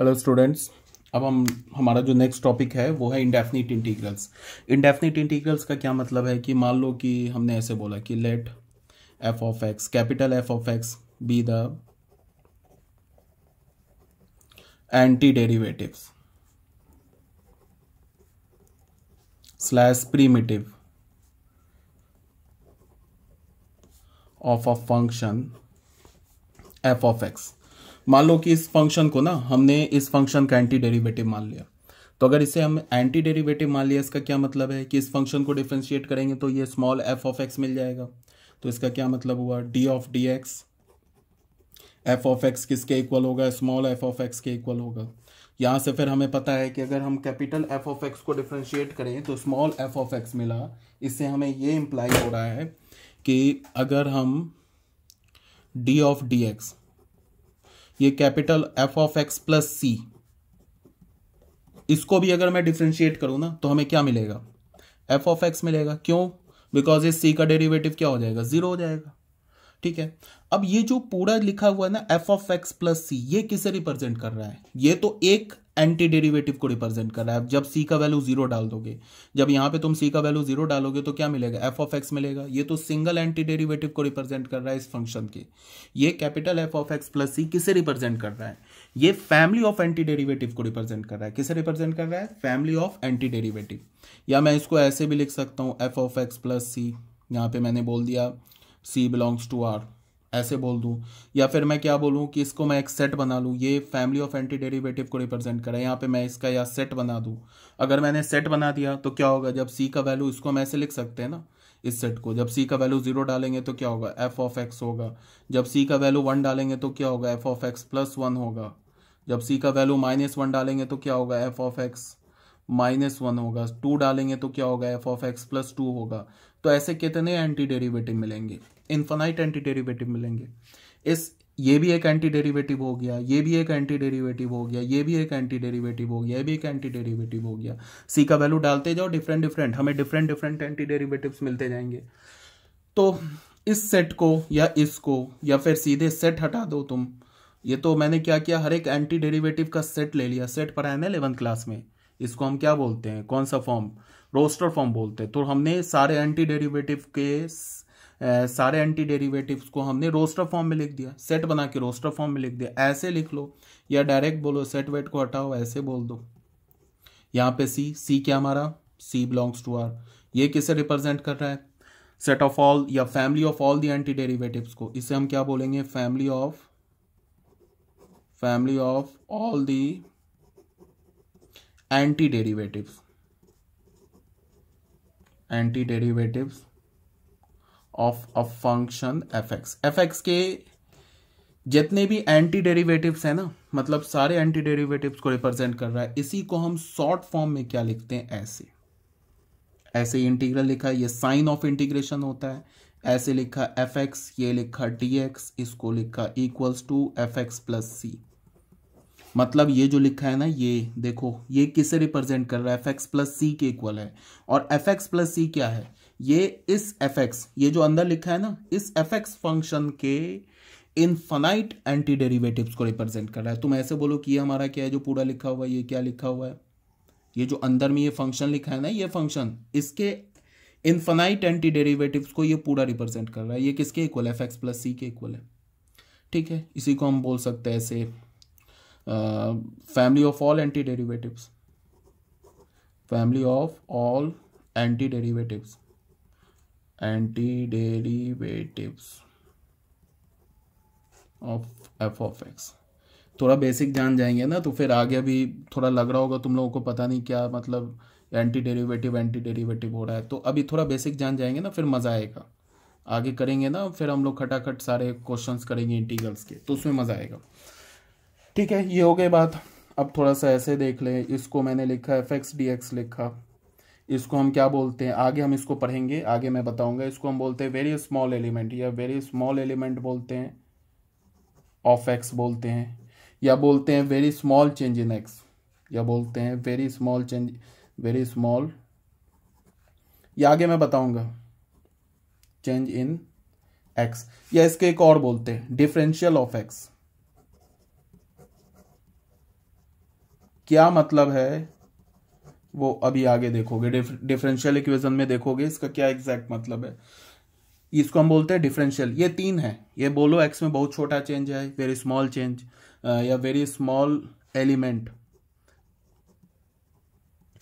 hello students अब हम हमारा जो नेक्स्ट टॉपिक है वो है इंडेफिनिट इंटीग्रल्स इंडेफिनिट इंटीग्रल्स का क्या मतलब है कि मान लो कि हमने ऐसे बोला कि let F of X capital F of X be the anti derivatives slash primitive of a function F of X मान लो कि इस फंक्शन को ना हमने इस फंक्शन का एंटी डेरिवेटिव मान लिया तो अगर इसे हम एंटी डेरिवेटिव मान लिया इसका क्या मतलब है कि इस फंक्शन को डिफ्रेंशिएट करेंगे तो ये स्मॉल एफ ऑफ एक्स मिल जाएगा तो इसका क्या मतलब हुआ D of D x F of X किसके इक्वल होगा स्मॉल एफ ऑफ एक्स के इक्वल होगा यहाँ से फिर हमें पता है कि अगर हम कैपिटल एफ ऑफ एक्स को डिफ्रेंशिएट करें तो स्मॉल एफ ऑफ एक्स मिला इससे हमें ये इम्प्लाई हो रहा है कि अगर हम डी ऑफ डी एक्स ये capital F of X plus C इसको भी अगर मैं डिफ्रेंशिएट करूं ना तो हमें क्या मिलेगा एफ ऑफ एक्स मिलेगा क्यों बिकॉज इस सी का डेरिवेटिव क्या हो जाएगा जीरो हो जाएगा ठीक है अब ये जो पूरा लिखा हुआ है ना एफ ऑफ एक्स प्लस सी ये किसे रिप्रेजेंट कर रहा है ये तो एक एंटी डेरिवेटिव को रिप्रेजेंट कर रहा है जब सी का वैल्यू जीरो डाल दोगे जब यहाँ पे तुम सी का वैल्यू जीरो डालोगे तो क्या मिलेगा एफ ऑफ एक्स मिलेगा ये तो सिंगल एंटी डेरिवेटिव को रिप्रेजेंट कर रहा है इस फंक्शन के ये capital F of X plus C किसे रिप्रेजेंट कर रहा है ये फैमिली ऑफ एंटी डेरिवेटिव को रिप्रेजेंट कर रहा है किसे रिप्रेजेंट कर रहा है फैमिली ऑफ एंटी डेरिवेटिव या मैं इसको ऐसे भी लिख सकता हूँ F of X plus C यहाँ पे मैंने बोल दिया सी बिलोंग्स टू आर ऐसे बोल दूं या फिर मैं क्या बोलूँ कि इसको मैं एक सेट बना लूं ये फैमिली ऑफ एंटी डेरिवेटिव को रिप्रेजेंट करें यहाँ पे मैं इसका या सेट बना दूं अगर मैंने सेट बना दिया तो क्या होगा जब सी का वैल्यू इसको हम ऐसे लिख सकते हैं ना इस सेट को जब सी का वैल्यू जीरो डालेंगे तो क्या होगा एफ ऑफ एक्स होगा जब सी का वैल्यू वन डालेंगे तो क्या होगा F of X plus one होगा जब सी का वैल्यू माइनस वन डालेंगे तो क्या होगा F of X minus one होगा टू डालेंगे तो क्या होगा F of X plus two होगा तो ऐसे कितने एंटी डेरिवेटिव मिलेंगे इन्फोनाइट एंटी डेरिवेटिव मिलेंगे इस ये भी एक एंटी डेरिवेटिव हो गया ये भी एक एंटी डेरिवेटिव हो गया ये भी एक एंटी डेरिवेटिव हो गया ये भी एक एंटी डेरिवेटिव हो गया सी का वैल्यू डालते जाओ डिफरेंट डिफरेंट हमें डिफरेंट डिफरेंट एंटी डेरिवेटिव्स मिलते जाएंगे तो इस सेट को या इसको या फिर सीधे सेट हटा दो तुम ये तो मैंने क्या किया हर एक एंटी डेरिवेटिव का सेट ले लिया सेट पढ़ाया ना इलेवंथ क्लास में इसको हम क्या बोलते हैं कौन सा फॉर्म रोस्टर फॉर्म बोलते हैं तो हमने सारे एंटी डेरिवेटिव के सारे एंटी डेरिवेटिव्स को हमने रोस्टर फॉर्म में लिख दिया सेट बना के रोस्टर फॉर्म में लिख दिया ऐसे लिख लो या डायरेक्ट बोलो सेट वेट को हटाओ ऐसे बोल दो यहाँ पे सी सी क्या हमारा सी बिलोंग्स टू आर ये किसे रिप्रेजेंट कर रहा है सेट ऑफ ऑल या family of all the anti derivatives को इसे हम क्या बोलेंगे family of family of all the anti derivatives anti derivatives of a function F X F X के जितने भी एंटी डेरिवेटिव्स है ना मतलब सारे एंटी डेरिवेटिव्स को रिप्रेजेंट कर रहा है इसी को हम शॉर्ट फॉर्म में क्या लिखते हैं ऐसे ऐसे इंटीग्रल लिखा है ये साइन ऑफ इंटीग्रेशन होता है ऐसे लिखा एफ एक्स ये लिखा डी एक्स इसको लिखा equals to F X plus C मतलब ये जो लिखा है ना ये देखो ये किसे रिप्रेजेंट कर रहा है एफ एक्स प्लस सी के इक्वल है और एफ एक्स प्लस सी क्या है ये इस एफ एक्स ये जो अंदर लिखा है ना इस एफ एक्स फंक्शन के इनफाइट एंटी डेरिवेटिव्स को रिप्रेजेंट कर रहा है तुम ऐसे बोलो कि ये हमारा क्या है जो पूरा लिखा हुआ है ये क्या लिखा हुआ है ये जो अंदर में ये फंक्शन लिखा है ना ये फंक्शन इसके इनफाइट एंटी डेरिवेटिव्स को ये पूरा रिप्रेजेंट कर रहा है ये किसके इक्वल है एफ एक्स प्लस सी के इक्वल है ठीक है इसी को हम बोल सकते हैं ऐसे family of all anti derivative family of all anti derivatives anti derivatives of F of X थोड़ा बेसिक जान जाएंगे ना तो फिर आगे भी थोड़ा लग रहा होगा तुम लोगों को पता नहीं क्या मतलब एंटी डेरिवेटिव एंटी डेरिवेटिव हो रहा है तो अभी थोड़ा बेसिक जान जाएंगे ना फिर मज़ा आएगा आगे करेंगे ना फिर हम लोग खटाखट सारे क्वेश्चंस करेंगे इंटीग्रल्स के तो उसमें मज़ा आएगा ठीक है ये हो गई बात अब थोड़ा सा ऐसे देख लें इसको मैंने लिखा एफ एक्स डी एक्स लिखा इसको हम क्या बोलते हैं आगे हम इसको पढ़ेंगे आगे मैं बताऊंगा इसको हम बोलते हैं वेरी स्मॉल एलिमेंट या वेरी स्मॉल एलिमेंट बोलते हैं ऑफ एक्स बोलते हैं या बोलते हैं very small change in X या बोलते हैं very small change very small या आगे मैं बताऊंगा चेंज इन एक्स या इसके एक और बोलते हैं डिफरेंशियल ऑफ एक्स क्या मतलब है वो अभी आगे देखोगे डिफरेंशियल इक्वेशन में देखोगे इसका क्या एग्जैक्ट मतलब है इसको हम बोलते हैं डिफरेंशियल ये तीन है ये बोलो एक्स में बहुत छोटा चेंज है वेरी स्मॉल चेंज या वेरी स्मॉल एलिमेंट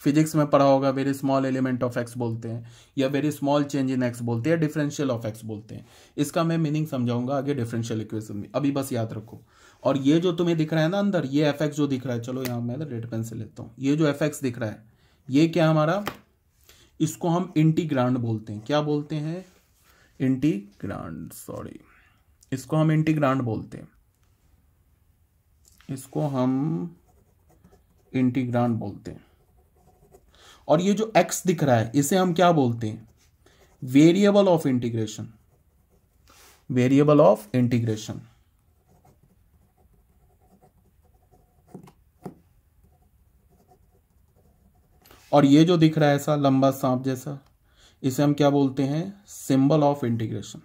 फिजिक्स में पढ़ा होगा very small element of X बोलते हैं या very small change in X बोलते हैं डिफरेंशियल ऑफ एक्स बोलते हैं इसका मैं मीनिंग समझाऊंगा आगे डिफरेंशियल इक्वेशन में अभी बस याद रखो और ये जो तुम्हें दिख रहा है ना अंदर ये एफ जो दिख रहा है चलो यहाँ मैं रेड पेन से लेता हूँ ये जो एफ दिख रहा है ये क्या हमारा इसको हम इंटीग्रांड बोलते हैं क्या बोलते हैं इंटीग्रांड सॉरी इसको हम इंटीग्रांड बोलते हैं इसको हम इंटीग्रांड बोलते हैं और ये जो x दिख रहा है इसे हम क्या बोलते हैं variable of integration variable of integration और ये जो दिख रहा है ऐसा लंबा सांप जैसा इसे हम क्या बोलते हैं सिंबल ऑफ इंटीग्रेशन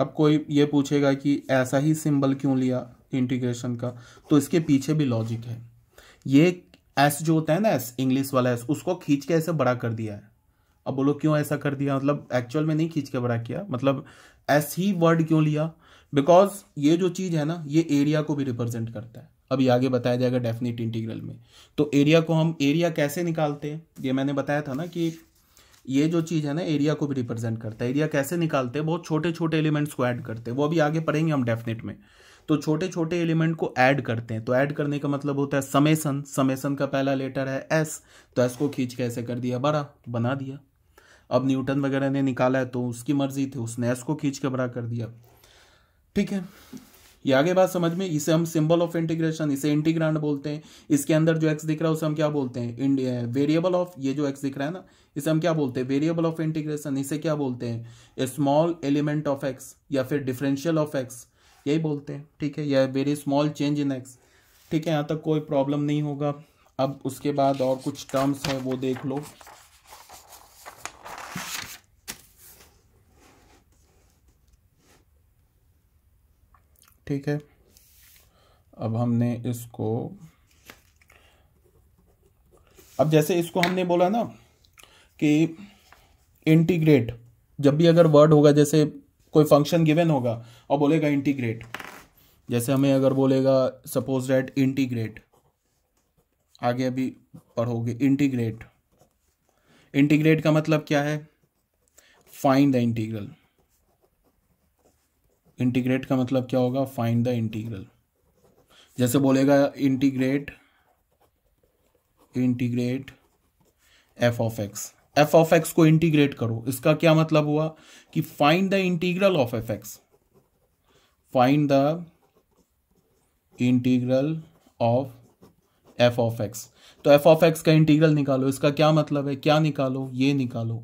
अब कोई ये पूछेगा कि ऐसा ही सिंबल क्यों लिया इंटीग्रेशन का तो इसके पीछे भी लॉजिक है ये एस जो होता है ना एस इंग्लिश वाला एस उसको खींच के ऐसे बड़ा कर दिया है अब बोलो क्यों ऐसा कर दिया मतलब एक्चुअल में नहीं खींच के बड़ा किया मतलब एस ही वर्ड क्यों लिया बिकॉज ये जो चीज़ है ना ये एरिया को भी रिप्रेजेंट करता है अभी आगे बताया जाएगा डेफिनेट इंटीग्रल में तो एरिया को हम एरिया कैसे निकालते हैं ये मैंने बताया था ना कि ये जो चीज़ है ना एरिया को भी रिप्रेजेंट करता है एरिया कैसे निकालते हैं बहुत छोटे छोटे एलिमेंट्स को ऐड करते हैं वो अभी आगे पढ़ेंगे हम डेफिनेट में तो छोटे छोटे एलिमेंट को ऐड करते हैं तो ऐड करने का मतलब होता है समेसन समेसन का पहला लेटर है एस तो एस को खींच के ऐसे कर दिया बड़ा बना दिया अब न्यूटन वगैरह ने निकाला है तो उसकी मर्जी थी उसने एस को खींच के बड़ा कर दिया ठीक है ये आगे बात समझ में इसे हम सिंबल ऑफ इंटीग्रेशन इसे इंटीग्रांड बोलते हैं इसके अंदर जो एक्स दिख रहा है उसे हम क्या बोलते हैं वेरिएबल ऑफ ये जो एक्स दिख रहा है ना इसे हम क्या बोलते हैं वेरिएबल ऑफ इंटीग्रेशन इसे क्या बोलते हैं a small element of X या फिर डिफरेंशियल ऑफ एक्स यही बोलते हैं ठीक है या very small change in X ठीक है यहाँ तक कोई प्रॉब्लम नहीं होगा अब उसके बाद और कुछ टर्म्स हैं वो देख लो ठीक है अब हमने इसको अब जैसे इसको हमने बोला ना कि इंटीग्रेट जब भी अगर वर्ड होगा जैसे कोई फंक्शन गिवन होगा और बोलेगा इंटीग्रेट जैसे हमें अगर बोलेगा सपोज डेट इंटीग्रेट आगे अभी पढ़ोगे इंटीग्रेट इंटीग्रेट का मतलब क्या है फाइंड द इंटीग्रल इंटीग्रेट का मतलब क्या होगा फाइंड द इंटीग्रल जैसे बोलेगा integrate integrate F of X F of X को इंटीग्रेट करो इसका क्या मतलब हुआ कि find the integral of F X find the integral of F of X तो एफ ऑफ एक्स का इंटीग्रल निकालो इसका क्या मतलब है क्या निकालो ये निकालो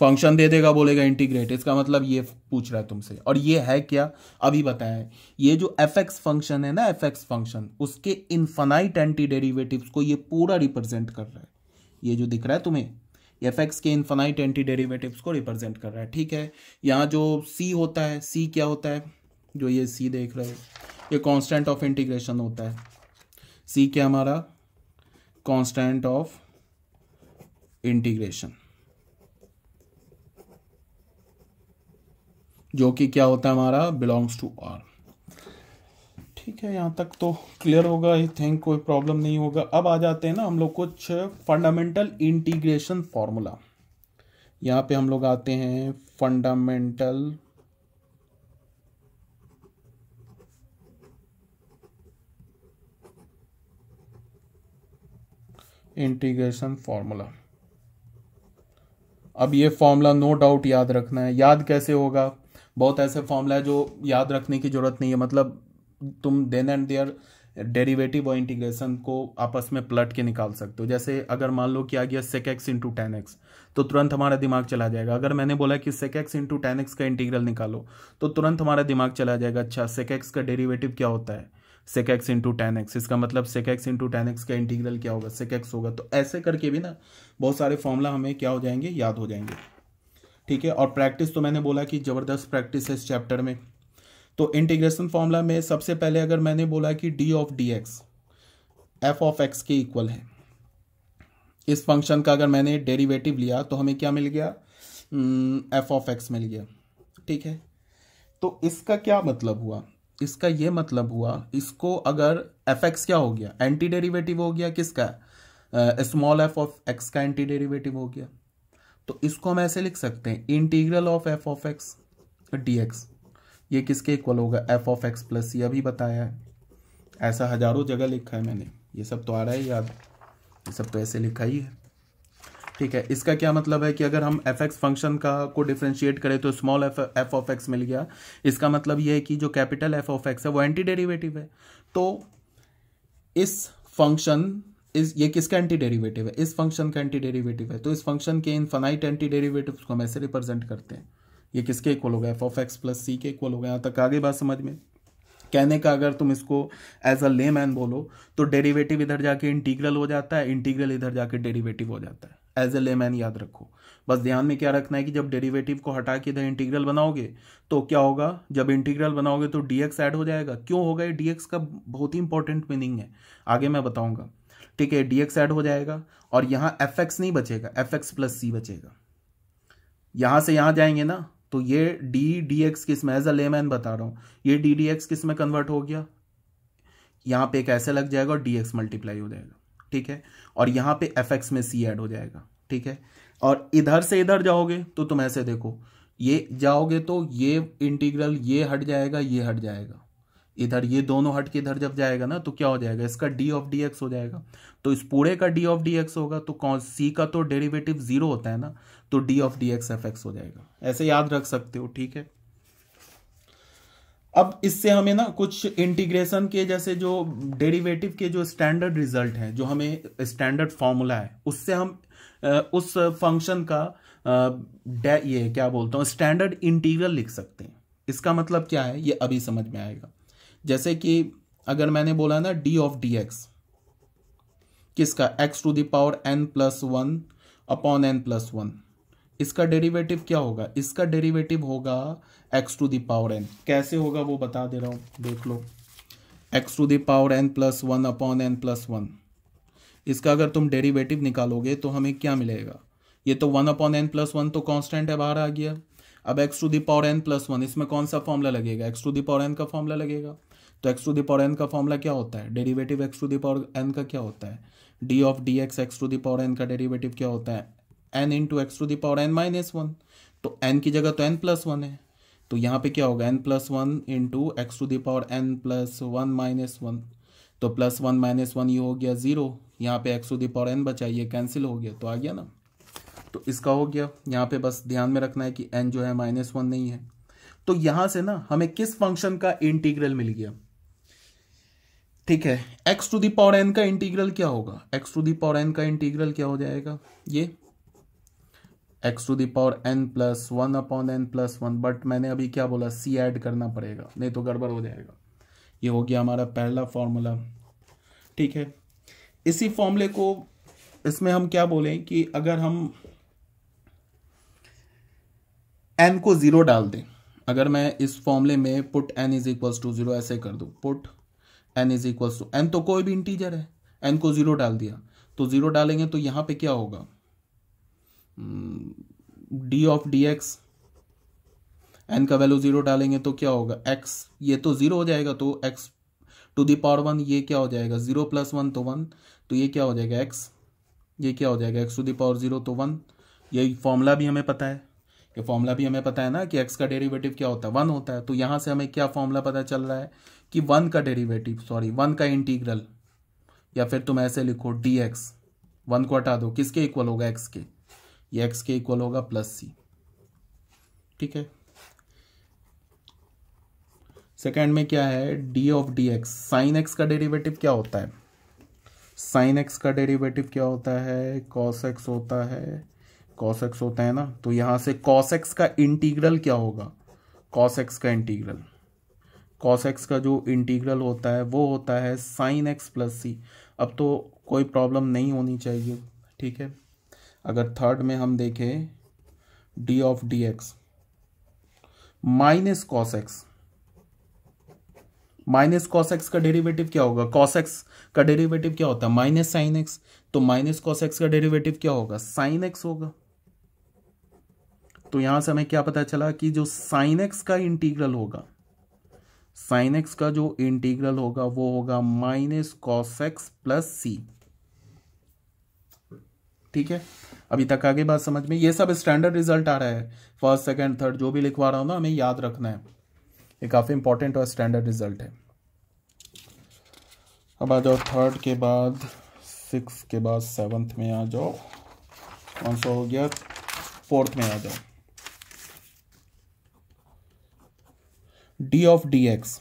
फंक्शन दे देगा बोलेगा इंटीग्रेट इसका मतलब ये पूछ रहा है तुमसे और ये है क्या अभी बताया है ये जो एफ एक्स फंक्शन है ना एफ एक्स फंक्शन उसके इन्फानाइट एंटी डेरिवेटिव्स को ये पूरा रिप्रेजेंट कर रहा है ये जो दिख रहा है तुम्हें एफ एक्स के इन्फानाइट एंटी डेरिवेटिव्स को रिप्रेजेंट कर रहा है ठीक है यहाँ जो सी होता है सी क्या होता है जो ये सी देख रहे हो ये कॉन्स्टेंट ऑफ इंटीग्रेशन होता है सी क्या हमारा कॉन्स्टेंट ऑफ इंटीग्रेशन जो कि क्या होता है हमारा बिलोंग्स टू आर ठीक है यहाँ तक तो क्लियर होगा आई थिंक कोई प्रॉब्लम नहीं होगा अब आ जाते हैं ना हम लोग कुछ फंडामेंटल इंटीग्रेशन फॉर्मूला यहाँ पे हम लोग आते हैं फंडामेंटल इंटीग्रेशन फॉर्मूला अब ये फॉर्मूला नो डाउट याद रखना है याद कैसे होगा बहुत ऐसे फॉर्मूला है जो याद रखने की ज़रूरत नहीं है मतलब तुम देन एंड देयर डेरिवेटिव और इंटीग्रेशन को आपस में प्लट के निकाल सकते हो जैसे अगर मान लो कि आ गया sec x into tan x तो तुरंत हमारा दिमाग चला जाएगा अगर मैंने बोला कि sec x into tan x का इंटीग्रल निकालो तो तुरंत हमारा दिमाग चला जाएगा अच्छा सेक एक्स का डेरिवेटिव क्या होता है sec x into tan x इसका मतलब sec x into tan x का इंटीग्रल क्या होगा सेक एक्स होगा तो ऐसे करके भी ना बहुत सारे फॉर्मूला हमें क्या हो जाएंगे याद हो जाएंगे ठीक है और प्रैक्टिस तो मैंने बोला कि ज़बरदस्त प्रैक्टिस है इस चैप्टर में तो इंटीग्रेशन फॉर्मूला में सबसे पहले अगर मैंने बोला कि D of D x F of X के इक्वल है इस फंक्शन का अगर मैंने डेरिवेटिव लिया तो हमें क्या मिल गया एफ ऑफ एक्स मिल गया ठीक है तो इसका क्या मतलब हुआ इसका यह मतलब हुआ इसको अगर एफ एक्स क्या हो गया एंटी डेरिवेटिव हो गया किसका स्मॉल एफ ऑफ एक्स का एंटी डेरिवेटिव हो गया तो इसको हम ऐसे लिख सकते हैं integral of F of X D x ये किसके इक्वल होगा एफ ऑफ एक्स प्लस ये अभी बताया है ऐसा हजारों जगह लिखा है मैंने ये सब तो आ रहा है याद ये सब तो ऐसे लिखा ही है ठीक है इसका क्या मतलब है कि अगर हम एफ एक्स फंक्शन का को डिफ्रेंशिएट करें तो small F F of X मिल गया इसका मतलब ये है कि जो कैपिटल एफ ऑफ एक्स है वो एंटी डेरिवेटिव है तो इस फंक्शन इस ये किसका एंटी डेरिवेटिव है इस फंक्शन का एंटी डेरिवेटिव है तो इस फंक्शन के इन फनाइट एंटी डेरिवेटिव को हम ऐसे रिप्रेजेंट करते हैं ये किसके इक्वल हो गया एफ ऑफ एक्स प्लस सी के इक्वल हो गया यहाँ तक आगे बात समझ में कहने का अगर तुम इसको एज अ ले मैन बोलो तो डेरिवेटिव इधर जाके इंटीग्रल हो जाता है इंटीग्रल इधर जाके डेरिवेटिव हो जाता है एज अ ले मैन याद रखो बस ध्यान में क्या रखना है कि जब डेरिवेटिव को हटा के इधर इंटीग्रल बनाओगे तो क्या होगा जब इंटीग्रल बनाओगे तो डी एक्स ऐड हो जाएगा क्यों होगा ये डी एक्स का बहुत ही इंपॉर्टेंट मीनिंग है आगे मैं बताऊंगा ठीक है डीएक्स ऐड हो जाएगा और यहां एफ एक्स नहीं बचेगा एफ एक्स प्लस सी बचेगा यहां से यहां जाएंगे ना तो ये डी डी एक्स किस में एज अ लेमैन बता रहा हूं ये डी डी एक्स किस में कन्वर्ट हो गया यहां पे एक ऐसे लग जाएगा और डी एक्स मल्टीप्लाई हो जाएगा ठीक है और यहां पे एफ एक्स में सी ऐड हो जाएगा ठीक है और इधर से इधर जाओगे तो तुम ऐसे देखो ये जाओगे तो ये इंटीग्रल ये हट जाएगा ये हट जाएगा इधर ये दोनों हट के इधर जब जाएगा ना तो क्या हो जाएगा इसका डी ऑफ डी एक्स हो जाएगा तो इस पूरे का डी ऑफ डी एक्स होगा तो कौन सी का तो डेरिवेटिव जीरो होता है ना तो d of D x F x हो जाएगा ऐसे याद रख सकते हो ठीक है अब इससे हमें ना कुछ इंटीग्रेशन के जैसे जो डेरिवेटिव के जो स्टैंडर्ड रिजल्ट है जो हमें स्टैंडर्ड फॉर्मूला है उससे हम उस फंक्शन का ये क्या बोलता हूँ स्टैंडर्ड इंटीग्रल लिख सकते हैं इसका मतलब क्या है ये अभी समझ में आएगा जैसे कि अगर मैंने बोला ना डी ऑफ डी एक्स किसका x to the power n plus one upon n plus one इसका डेरिवेटिव क्या होगा इसका डेरिवेटिव होगा एक्स टू दावर एन कैसे होगा वो बता दे रहा हूं देख लो x to the power n plus one upon n plus one इसका अगर तुम डेरिवेटिव निकालोगे तो हमें क्या मिलेगा ये तो one upon n plus one तो कॉन्स्टेंट है बाहर आ गया अब x to the power n plus one इसमें कौन सा फॉर्मला लगेगा एक्स टू दावर एन का फॉर्मला लगेगा तो एक्स टू दावर एन का फॉर्मूला क्या होता है derivative x to the power n का क्या होता है d of D x x to the power n का डेरिवेटिव क्या होता है n into x to the power n minus one तो एन की जगह तो एन प्लस वन है तो यहाँ पे क्या होगा n plus one into x to the power n plus one minus one तो प्लस वन माइनस वन ये हो गया ज़ीरो यहाँ पे एक्स टू दावर एन बचा ये कैंसिल हो गया तो आ गया ना तो इसका हो गया यहाँ पे बस ध्यान में रखना है कि एन जो है माइनस वन नहीं है तो यहाँ से ना हमें किस फंक्शन का इंटीग्रल मिल गया ठीक है x to the power n का इंटीग्रल क्या होगा x to the power n का इंटीग्रल क्या हो जाएगा ये x to the power n plus one upon n plus one but मैंने अभी क्या बोला सी एड करना पड़ेगा नहीं तो गड़बड़ हो जाएगा ये हो गया हमारा पहला फॉर्मूला ठीक है इसी फॉर्मूले को इसमें हम क्या बोलें कि अगर हम एन को ज़ीरो डाल दें अगर मैं इस फॉर्मूले में put n is equal to zero ऐसे कर दू put n is equals to n तो कोई भी इंटीजर है एन को जीरो डाल दिया तो जीरो डालेंगे तो यहां पे क्या होगा d of D x n का वैल्यू जीरो डालेंगे तो क्या होगा एक्स ये तो जीरो हो जाएगा तो x to the power one ये क्या हो जाएगा जीरो प्लस वन तो वन तो ये क्या हो जाएगा एक्स ये क्या हो जाएगा x to the power zero तो वन यही फॉर्मूला भी हमें पता है ये फॉर्मूला भी हमें पता है ना कि एक्स का डेरिवेटिव क्या होता है वन होता है तो यहां से हमें क्या फॉर्मूला पता चल रहा है कि वन का डेरिवेटिव सॉरी वन का इंटीग्रल या फिर तुम ऐसे लिखो डी एक्स वन को हटा दो किसके इक्वल होगा एक्स के ये एक्स के इक्वल होगा प्लस सी ठीक है सेकेंड में क्या है d of D x sine x का डेरिवेटिव क्या होता है साइन एक्स का डेरिवेटिव क्या होता है कॉस एक्स होता है कॉस एक्स होता है ना तो यहां से कॉस एक्स का इंटीग्रल क्या होगा कॉस एक्स का इंटीग्रल कॉस एक्स का जो इंटीग्रल होता है वो होता है साइन एक्स प्लस सी अब तो कोई प्रॉब्लम नहीं होनी चाहिए ठीक है अगर थर्ड में हम देखें d of D x minus cos x minus cos x का डेरिवेटिव क्या होगा कॉस एक्स का डेरिवेटिव क्या होता है माइनस साइन एक्स तो माइनस कॉस एक्स का डेरिवेटिव क्या होगा साइन एक्स होगा तो यहां से हमें क्या पता चला कि जो साइन एक्स का इंटीग्रल होगा साइन एक्स का जो इंटीग्रल होगा वो होगा minus cos x plus c ठीक है अभी तक आगे बात समझ में ये सब स्टैंडर्ड रिजल्ट आ रहा है फर्स्ट सेकंड थर्ड जो भी लिखवा रहा हूं ना हमें याद रखना है ये काफ़ी इंपॉर्टेंट और स्टैंडर्ड रिजल्ट है अब आ जाओ थर्ड के बाद सिक्स के बाद सेवंथ में आ जाओ कौन सा हो गया फोर्थ में आ जाओ d of D x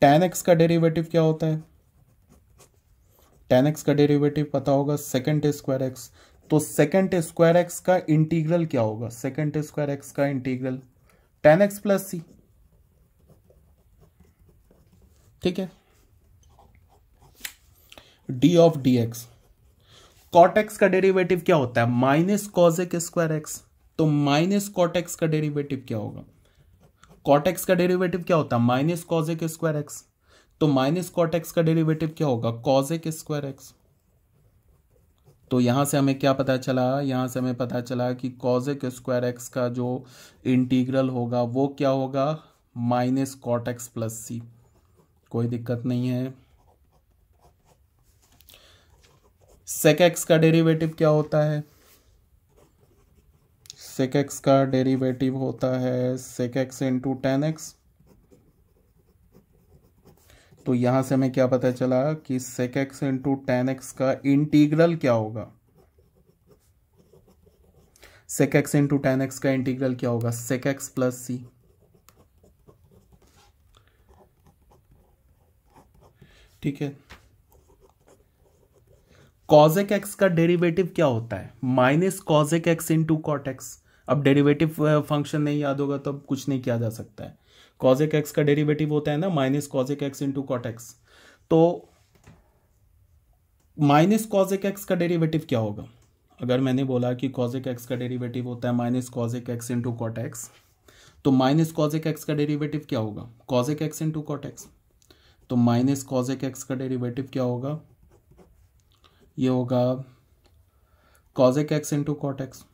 tan x का डेरिवेटिव क्या होता है टेन एक्स का डेरिवेटिव पता होगा सेकेंड स्क्वायर एक्स तो सेकेंड स्क्वायर एक्स का इंटीग्रल क्या होगा सेकेंड स्क्वायर एक्स का integral tan x plus c ठीक है d of D x cot x का डेरिवेटिव क्या होता है माइनस कॉजेक स्क्वायर एक्स तो माइनस कॉट एक्स का डेरिवेटिव क्या होगा कॉटेक्स का डेरिवेटिव क्या होता है minus cosec square x तो माइनस कॉटेक्स का डेरिवेटिव क्या होगा कॉजे के स्क्वायर एक्स तो यहां से हमें क्या पता चला यहां से हमें पता चला कि के स्क्वायर एक्स का जो इंटीग्रल होगा वो क्या होगा माइनस कॉटेक्स प्लस सी कोई दिक्कत नहीं है सेक एक्स का डेरिवेटिव क्या होता है सेक एक्स का डेरिवेटिव होता है sec x into tan x तो यहां से हमें क्या पता चला कि sec x into tan x का इंटीग्रल क्या होगा sec x into tan x का इंटीग्रल क्या होगा सेक एक्स प्लस सी ठीक है कॉजेक एक्स का डेरिवेटिव क्या होता है minus cosec x into cot x अब डेरिवेटिव फंक्शन uh, नहीं याद होगा तो अब कुछ नहीं किया जा सकता है कॉजिक एक्स का डेरिवेटिव होता है ना minus cosec x into cot x तो माइनस कॉजिक एक्स का डेरिवेटिव क्या होगा अगर मैंने बोला कि कॉजिक एक्स का डेरिवेटिव होता है minus cosec x into cot x तो माइनस कॉजिक एक्स का डेरिवेटिव क्या होगा cosec x into cot x तो माइनस कॉजिक एक्स का डेरिवेटिव क्या होगा ये होगा cosec x into cot x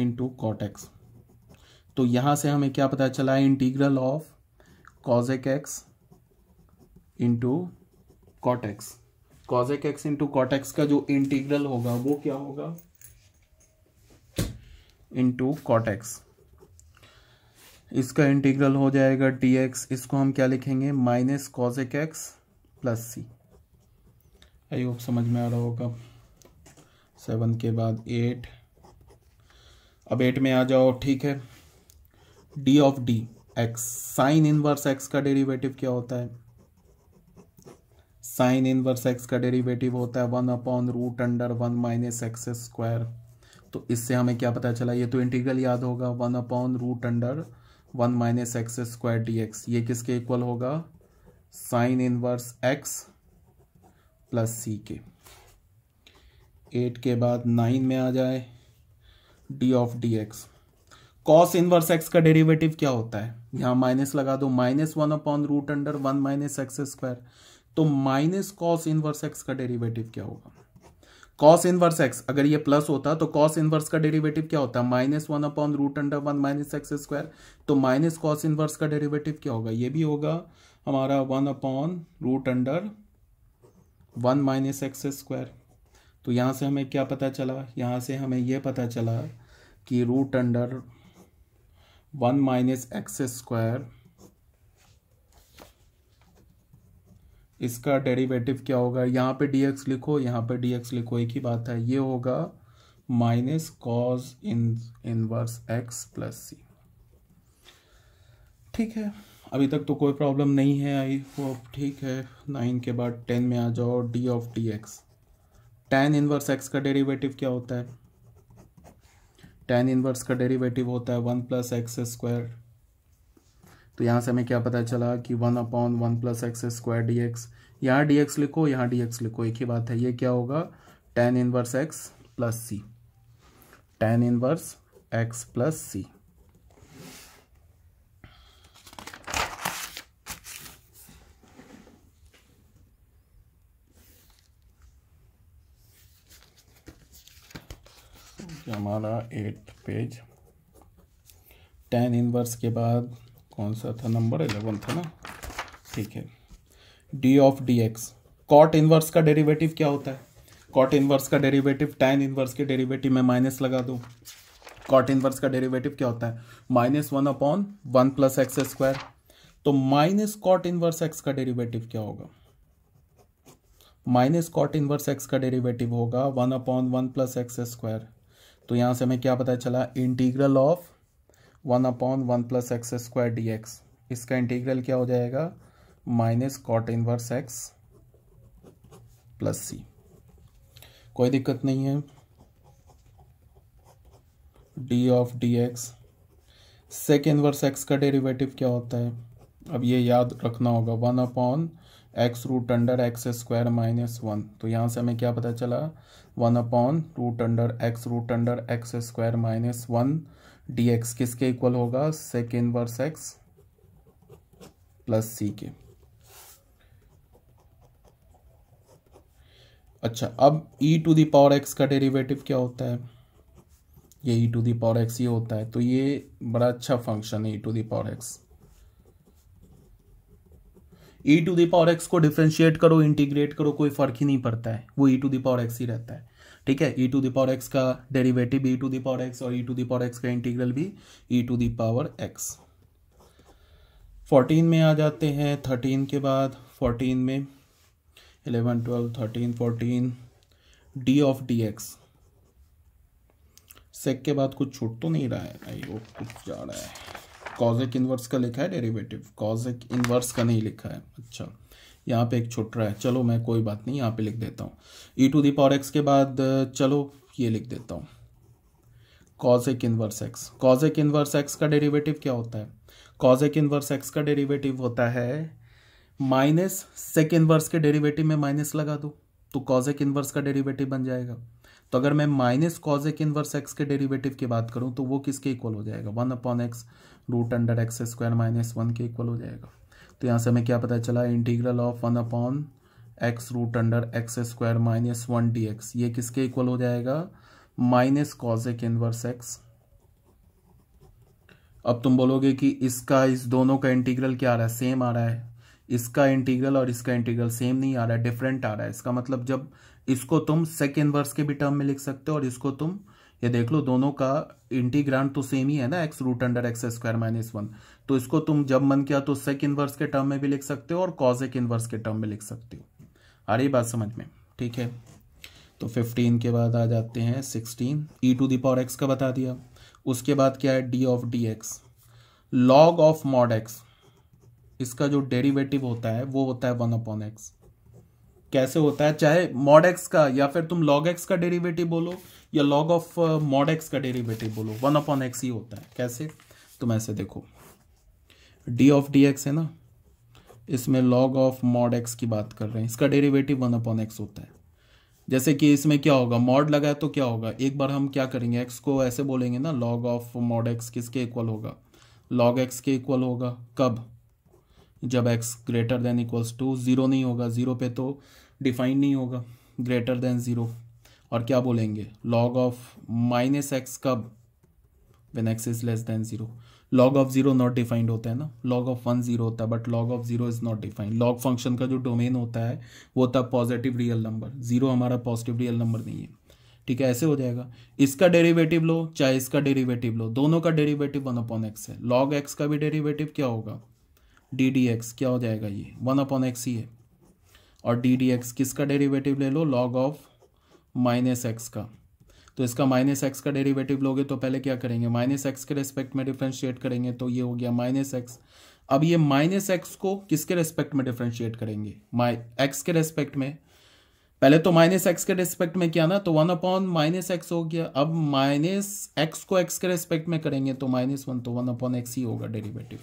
into cot x तो यहां से हमें क्या पता चला है integral of cosec x into cot x cosec x into cot x का जो इंटीग्रल होगा वो क्या होगा इंटू कॉटेक्स इसका इंटीग्रल हो जाएगा डी एक्स इसको हम क्या लिखेंगे minus cosec x plus c I hope समझ में आ रहा होगा सेवन के बाद एट अब एट में आ जाओ ठीक है d of D x sine inverse x का डेरिवेटिव क्या होता है साइन इनवर्स एक्स का डेरिवेटिव होता है one upon root under one minus x square तो इससे हमें क्या पता चला ये तो इंटीग्रल याद होगा one upon root under one minus x square d x ये किसके इक्वल होगा साइन इनवर्स एक्स प्लस सी के एट के बाद नाइन में आ जाए d of D x cos inverse x का डेरिवेटिव क्या होता है यहाँ माइनस लगा दो minus one upon root under one minus x square तो माइनस कॉस इनवर्स एक्स का डेरिवेटिव क्या होगा कॉस इनवर्स एक्स अगर ये प्लस होता तो कॉस इनवर्स का डेरिवेटिव क्या होता है minus one upon root under one minus x square तो माइनस कॉस इनवर्स का डेरिवेटिव क्या होगा ये भी होगा हमारा one upon root under one minus x square तो यहाँ से हमें क्या पता चला यहाँ से हमें यह पता चला कि root under one minus x square इसका डेरिवेटिव क्या होगा यहाँ पे dx लिखो यहाँ पे dx लिखो एक ही बात है ये होगा minus cosine inverse x plus c ठीक है अभी तक तो कोई प्रॉब्लम नहीं है आई होप ठीक है नाइन के बाद टेन में आ जाओ d of D x tan inverse x का डेरिवेटिव क्या होता है टेन इनवर्स का डेरिवेटिव होता है वन प्लस एक्स स्क्वायर तो यहाँ से हमें क्या पता चला कि one upon one plus x square d x यहाँ डी एक्स लिखो यहाँ डी एक्स लिखो एक ही बात है ये क्या होगा tan inverse x plus c tan inverse x plus c हमारा एट पेज टेन इनवर्स के बाद कौन सा था नंबर एलेवन था ना ठीक है d of D x cot inverse का डेरिवेटिव क्या होता है कॉट इनवर्स का डेरिवेटिव टेन इनवर्स के डेरिवेटिव में माइनस लगा दूँ कॉट इनवर्स का डेरिवेटिव क्या होता है minus one upon one plus x square तो माइनस कॉट इनवर्स एक्स का डेरिवेटिव क्या होगा माइनस कॉट इनवर्स एक्स का डेरिवेटिव होगा one upon one plus x square तो यहां से हमें क्या पता चला integral of one upon one plus x square d x इसका इंटीग्रल क्या हो जाएगा minus cot inverse x plus c कोई दिक्कत नहीं है d of D x sec inverse x का डेरिवेटिव क्या होता है अब ये याद रखना होगा one upon x root under x square minus one तो यहाँ से हमें क्या पता चला one upon root under x root under x square minus one d x किसके इक्वल होगा सेक इनवर्स एक्स प्लस सी के अच्छा अब e to the power x का डेरिवेटिव क्या होता है ये e to the power x ही होता है तो ये बड़ा अच्छा फंक्शन है e to the power x a to the power x को डिफ्रेंशिएट करो इंटीग्रेट करो कोई फर्क ही नहीं पड़ता है वो e to the power x ही रहता है ठीक है e to the power x का derivative e to the power x और e to the power x का इंटीग्रल भी e to the power x fourteen में आ जाते हैं थर्टीन के बाद फोर्टीन में eleven twelve thirteen fourteen d of D x sec के बाद कुछ छूट तो नहीं रहा है भाई वो कुछ जा रहा है कॉजिक इनवर्स का लिखा है डेरिवेटिव कॉजिक इनवर्स का नहीं लिखा है अच्छा यहाँ पे एक छुट रहा है चलो मैं कोई बात नहीं यहाँ पे लिख देता हूँ e to the power x के बाद चलो ये लिख देता हूँ cosec inverse x cosec inverse x का डेरिवेटिव क्या होता है कॉजिक इनवर्स एक्स का डेरिवेटिव होता है माइनस सेक इनवर्स के डेरिवेटिव में माइनस लगा दो तो कॉजिक इनवर्स का डेरिवेटिव बन जाएगा तो अगर मैं माइनस कॉजिक इनवर्स एक्स के डेरिवेटिव की बात करूं तो वो किसके इक्वल हो जाएगा one upon x root under x square minus one के इक्वल हो जाएगा तो यहाँ से हमें क्या पता चला integral of one upon x root under x square minus one d x ये किसके इक्वल हो जाएगा माइनस कॉजेक इनवर्स एक्स अब तुम बोलोगे कि इसका इस दोनों का इंटीग्रल क्या आ रहा है सेम आ रहा है इसका इंटीग्रल और इसका इंटीग्रल सेम नहीं आ रहा है डिफरेंट आ रहा है इसका मतलब जब इसको तुम सेक इनवर्स के भी टर्म में लिख सकते हो और इसको तुम ये देख लो दोनों का इंटीग्रांड तो सेम ही है ना x root under x square minus one तो इसको तुम जब मन किया तो सेक इनवर्स के टर्म में भी लिख सकते हो और एक इनवर्स के टर्म में लिख सकते हो आ रही बात समझ में ठीक है तो फिफ्टीन के बाद आ जाते हैं sixteen e to the power x का बता दिया उसके बाद क्या है d of D x log of mod x इसका जो डेरिवेटिव होता है वो होता है वन अपॉन एक्स कैसे होता है चाहे मॉड एक्स का या फिर तुम लॉग एक्स का डेरिवेटिव बोलो या लॉग ऑफ मॉड एक्स का डेरिवेटिव बोलो वन अपॉन एक्स ही होता है कैसे तुम ऐसे देखो डी ऑफ डी एक्स है ना इसमें लॉग ऑफ मॉड एक्स की बात कर रहे हैं इसका डेरिवेटिव वन अपॉन एक्स होता है जैसे कि इसमें क्या होगा मॉड लगाए तो क्या होगा एक बार हम क्या करेंगे एक्स को ऐसे बोलेंगे ना लॉग ऑफ मॉड एक्स किसके इक्वल होगा लॉग एक्स के इक्वल होगा कब जब x greater than equals to zero नहीं होगा ज़ीरो पे तो डिफाइन नहीं होगा ग्रेटर देन ज़ीरो और क्या बोलेंगे लॉग ऑफ माइनस एक्स कब when x is less than zero log of zero not defined होता है ना लॉग ऑफ वन जीरो होता है but log of zero is not defined log function का जो डोमेन होता है वो होता है पॉजिटिव रियल नंबर जीरो हमारा पॉजिटिव रियल नंबर नहीं है ठीक है ऐसे हो जाएगा इसका डेरिवेटिव लो चाहे इसका डेरिवेटिव लो दोनों का डेरिवेटिव वन अपॉन एक्स है लॉग एक्स का भी डेरिवेटिव क्या होगा डी डी एक्स क्या हो जाएगा ये वन अपॉन एक्स ही है और डी डी एक्स किसका डेरिवेटिव ले लो लॉग ऑफ माइनस एक्स का तो इसका माइनस एक्स का डेरिवेटिव लोगे तो पहले क्या करेंगे माइनस एक्स के रेस्पेक्ट में डिफ्रेंशिएट करेंगे तो ये हो गया माइनस एक्स अब ये माइनस एक्स को किसके रेस्पेक्ट में डिफ्रेंशिएट करेंगे माइ एक्स के रेस्पेक्ट में पहले तो माइनस एक्स के रेस्पेक्ट में क्या ना तो वन अपॉन माइनस एक्स हो गया अब माइनस एक्स को एक्स के रेस्पेक्ट में करेंगे तो माइनस वन तो वन अपॉन एक्स ही होगा डेरिवेटिव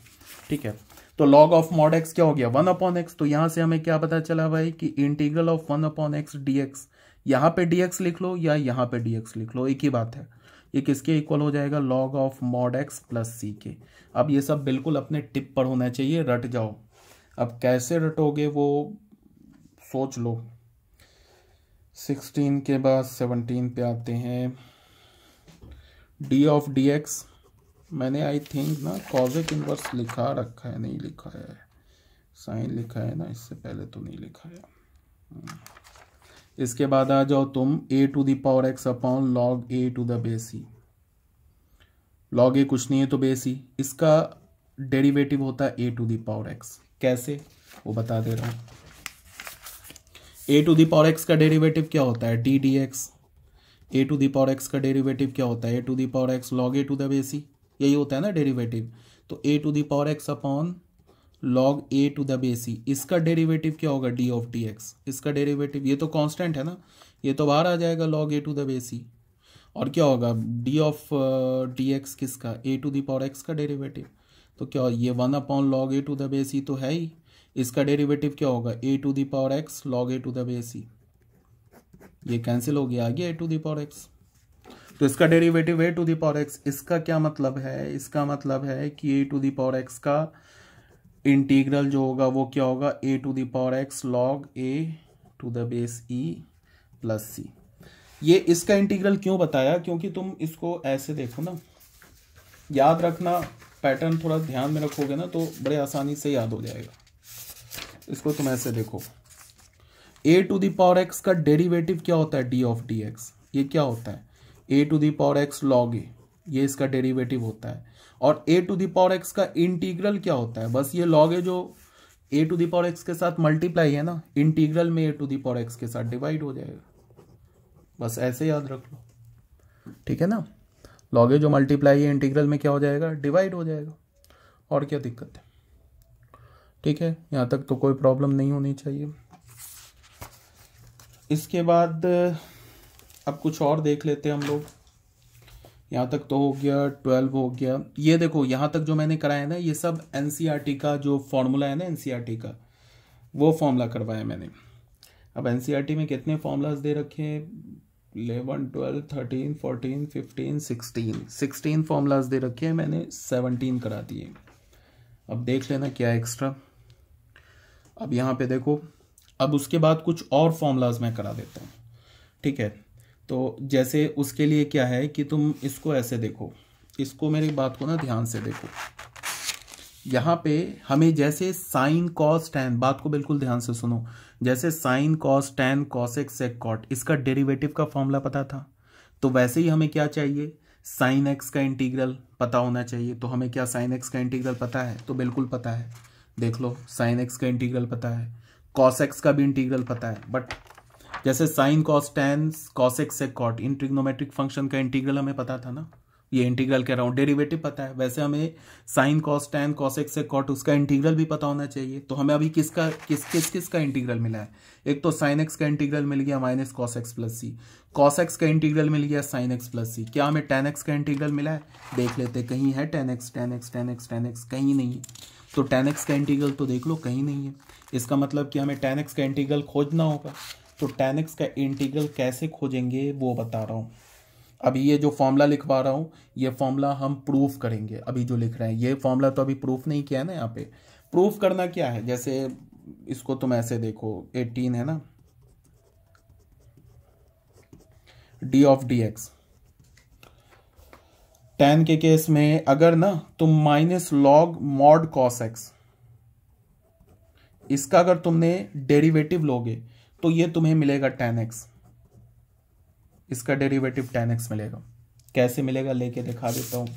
ठीक है तो लॉग ऑफ मॉड एक्स क्या हो गया वन अपॉन एक्स तो यहां से हमें क्या पता चला भाई कि integral of one upon x D x यहाँ पे dx लिख लो या यहाँ पे dx लिख लो एक ही बात है ये किसके इक्वल हो जाएगा log of mod x plus सी के अब ये सब बिल्कुल अपने टिप पर होना चाहिए रट जाओ अब कैसे रटोगे वो सोच लो सिक्सटीन के बाद सेवनटीन पे आते हैं डी ऑफ डी एक्स मैंने आई थिंक ना कॉजिक इनवर्स लिखा रखा है नहीं लिखा है साइन लिखा है ना इससे पहले तो नहीं लिखा है इसके बाद आ जाओ तुम a to the power x upon log a to the base e log a कुछ नहीं है तो बेसी इसका डेरिवेटिव होता है ए टू दावर एक्स कैसे वो बता दे रहा हूं ए टू पावर एक्स का डेरिवेटिव क्या होता है d d x a to power x का डेरिवेटिव क्या होता है a to power x log a to the base e यही होता है ना डेरिवेटिव तो a to power x upon log a to the base इसका डेरिवेटिव क्या होगा डी ऑफ डी एक्स इसका डेरिवेटिव ये तो कांस्टेंट है ना ये तो बाहर आ जाएगा log a to the base और क्या होगा डी ऑफ डी एक्स किसका ए टू दावर एक्स का डेरिवेटिव तो क्या ये one upon log a to the base तो है ही इसका डेरिवेटिव क्या होगा a to the power x log a to the base e ये कैंसिल हो गया गया ए टू दावर एक्स तो इसका derivative a to the power x इसका क्या मतलब है इसका मतलब है कि ए टू दावर एक्स का इंटीग्रल जो होगा वो क्या होगा a to the power x log a to the base e plus सी ये इसका इंटीग्रल क्यों बताया क्योंकि तुम इसको ऐसे देखो ना याद रखना पैटर्न थोड़ा ध्यान में रखोगे ना तो बड़े आसानी से याद हो जाएगा इसको तुम ऐसे देखो ए टू दावर एक्स का डेरिवेटिव क्या होता है डी ऑफ डी एक्स ये क्या होता है a to the power x log a ये इसका डेरिवेटिव होता है और a to the power x का इंटीग्रल क्या होता है बस ये लॉग है जो a to the power x के साथ मल्टीप्लाई है ना इंटीग्रल में ए टू पावर एक्स के साथ डिवाइड हो जाएगा बस ऐसे याद रख लो ठीक है ना लॉग है जो मल्टीप्लाई है इंटीग्रल में क्या हो जाएगा डिवाइड हो जाएगा और क्या दिक्कत है ठीक है यहाँ तक तो कोई प्रॉब्लम नहीं होनी चाहिए इसके बाद अब कुछ और देख लेते हैं हम लोग यहाँ तक तो हो गया ट्वेल्व हो गया ये देखो यहाँ तक जो मैंने कराया ना ये सब एन e का जो फॉर्मूला है ना एन e का वो फॉर्मूला करवाया मैंने अब एन e में कितने फॉर्मूलाज दे रखे हैं eleven twelve thirteen fourteen fifteen sixteen sixteen formulas दे रखे हैं मैंने सेवनटीन करा दिए अब देख लेना क्या एक्स्ट्रा अब यहाँ पे देखो अब उसके बाद कुछ और फॉर्मूलाज मैं करा देता हूँ ठीक है तो जैसे उसके लिए क्या है कि तुम इसको ऐसे देखो इसको मेरी बात को ना ध्यान से देखो यहाँ पे हमें जैसे साइन कॉस टैन बात को बिल्कुल ध्यान से सुनो जैसे sine cos tan cos x sec cot इसका डेरिवेटिव का फॉर्मूला पता था तो वैसे ही हमें क्या चाहिए साइन एक्स का इंटीग्रल पता होना चाहिए तो हमें क्या साइन एक्स का इंटीग्रल पता है तो बिल्कुल पता है देख लो साइन एक्स का इंटीग्रल पता है कॉस एक्स का भी इंटीग्रल पता है बट जैसे साइन कॉस टेन कॉसेक से कॉट इन ट्रिग्नोमेट्रिक फंक्शन का इंटीग्रल हमें पता था ना ये इंटीग्रल कह रहा हूँ डेरिवेटिव पता है वैसे हमें साइन कॉस टेन कॉसेक से कॉट उसका इंटीग्रल भी पता होना चाहिए तो हमें अभी किसका किस किस किस का इंटीग्रल मिला है एक तो साइन एक्स का इंटीग्रल मिल गया minus cos x plus c cos x का इंटीग्रल मिल गया साइन एक्स प्लस सी क्या हमें टेन एक्स का इंटीग्रल मिला है देख लेते कहीं है tan x tan x tan x tan x कहीं नहीं है तो टेन एक्स का इंटीग्रल तो देख लो कहीं नहीं है इसका मतलब कि हमें टेन एक्स का इंटीग्रल खोजना होगा तो टेन एक्स का इंटीग्रल कैसे खोजेंगे वो बता रहा हूँ अभी ये जो फॉर्मूला लिखवा रहा हूँ ये फॉर्मूला हम प्रूफ करेंगे अभी जो लिख रहे हैं ये फॉर्मूला तो अभी प्रूफ नहीं किया है ना यहाँ पे प्रूफ करना क्या है जैसे इसको तुम ऐसे देखो एटीन है ना d of D x tan के केस में अगर ना तुम minus log mod cos x इसका अगर तुमने डेरिवेटिव लोगे तो ये तुम्हें मिलेगा टेन एक्स इसका डेरिवेटिव टेन एक्स मिलेगा कैसे मिलेगा लेके दिखा देता हूँ